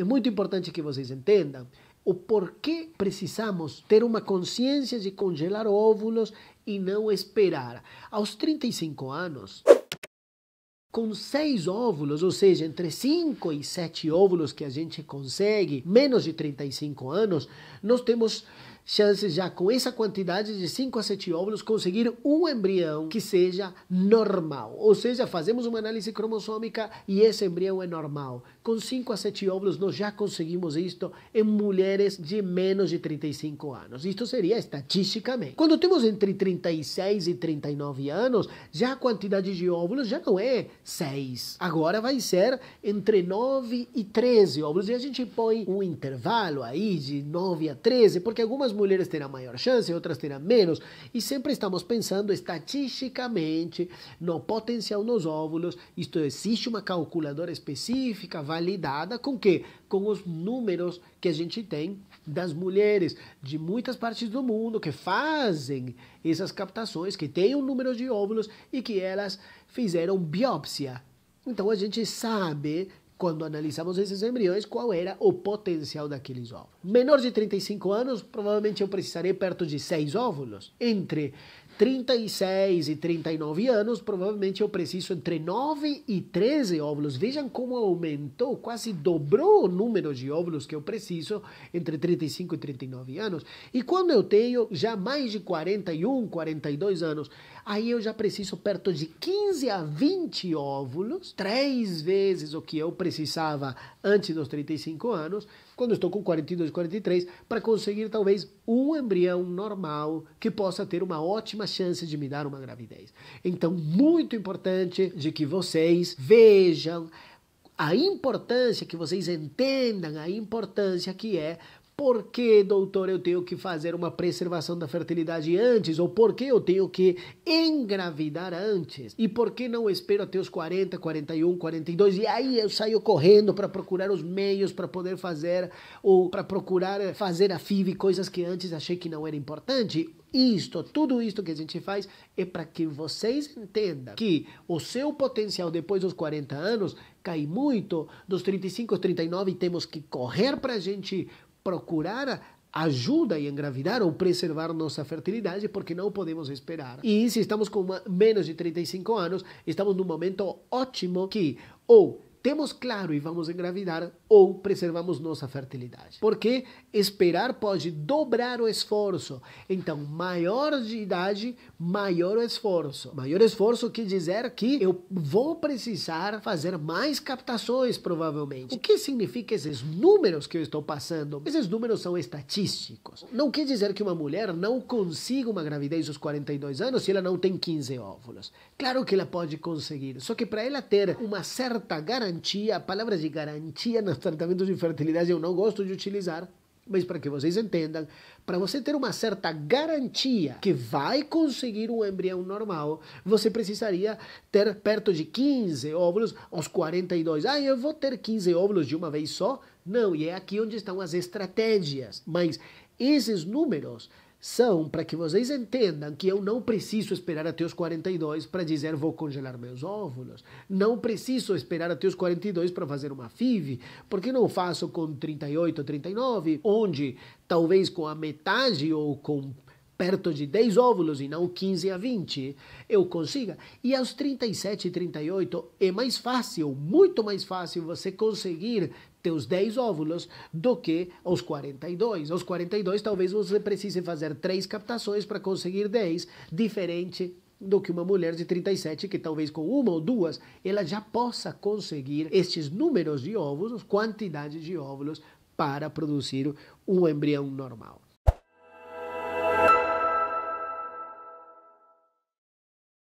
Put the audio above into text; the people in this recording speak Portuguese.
É muito importante que vocês entendam o porquê precisamos ter uma consciência de congelar óvulos e não esperar. Aos 35 anos, com seis óvulos, ou seja, entre 5 e 7 óvulos que a gente consegue, menos de 35 anos, nós temos chances já com essa quantidade de 5 a 7 óvulos conseguir um embrião que seja normal. Ou seja, fazemos uma análise cromossômica e esse embrião é normal. Com 5 a 7 óvulos nós já conseguimos isto em mulheres de menos de 35 anos. Isto seria estatisticamente. Quando temos entre 36 e 39 anos, já a quantidade de óvulos já não é 6. Agora vai ser entre 9 e 13 óvulos e a gente põe um intervalo aí de 9 a 13, porque algumas algumas mulheres terão maior chance, outras terão menos. E sempre estamos pensando estatisticamente no potencial nos óvulos. Isto existe uma calculadora específica validada com que? Com os números que a gente tem das mulheres de muitas partes do mundo que fazem essas captações, que têm um número de óvulos e que elas fizeram biópsia então a gente sabe quando analisamos esses embriões, qual era o potencial daqueles óvulos. Menor de 35 anos, provavelmente eu precisarei perto de 6 óvulos. Entre 36 e 39 anos, provavelmente eu preciso entre 9 e 13 óvulos. Vejam como aumentou, quase dobrou o número de óvulos que eu preciso entre 35 e 39 anos. E quando eu tenho já mais de 41, 42 anos, aí eu já preciso perto de 15 a 20 óvulos, três vezes o que eu precisava antes dos 35 anos, quando estou com 42, 43, para conseguir talvez um embrião normal que possa ter uma ótima chance de me dar uma gravidez. Então, muito importante de que vocês vejam a importância, que vocês entendam a importância que é por que, doutor, eu tenho que fazer uma preservação da fertilidade antes? Ou por que eu tenho que engravidar antes? E por que não espero até os 40, 41, 42? E aí eu saio correndo para procurar os meios para poder fazer, ou para procurar fazer a FIV, coisas que antes achei que não era importante. Isto, tudo isto que a gente faz é para que vocês entendam que o seu potencial depois dos 40 anos cai muito, dos 35 aos 39 temos que correr para a gente procurar ajuda e engravidar ou preservar nossa fertilidade, porque não podemos esperar. E se estamos com uma, menos de 35 anos, estamos num momento ótimo que ou temos claro e vamos engravidar ou preservamos nossa fertilidade. Porque esperar pode dobrar o esforço. Então, maior de idade, maior o esforço. Maior esforço quer dizer que eu vou precisar fazer mais captações, provavelmente. O que significa esses números que eu estou passando? Esses números são estatísticos. Não quer dizer que uma mulher não consiga uma gravidez aos 42 anos se ela não tem 15 óvulos. Claro que ela pode conseguir, só que para ela ter uma certa garantia garantia, de garantia nos tratamentos de fertilidade eu não gosto de utilizar, mas para que vocês entendam, para você ter uma certa garantia que vai conseguir um embrião normal, você precisaria ter perto de 15 óvulos aos 42. Ah, eu vou ter 15 óvulos de uma vez só? Não, e é aqui onde estão as estratégias. Mas esses números são para que vocês entendam que eu não preciso esperar até os 42 para dizer vou congelar meus óvulos. Não preciso esperar até os 42 para fazer uma FIV, porque não faço com 38, 39, onde talvez com a metade ou com perto de 10 óvulos e não 15 a 20, eu consiga. E aos 37 38 é mais fácil, muito mais fácil você conseguir teus 10 óvulos do que aos 42. Aos 42, talvez você precise fazer três captações para conseguir 10, diferente do que uma mulher de 37 que talvez com uma ou duas ela já possa conseguir estes números de óvulos, quantidade de óvulos para produzir um embrião normal.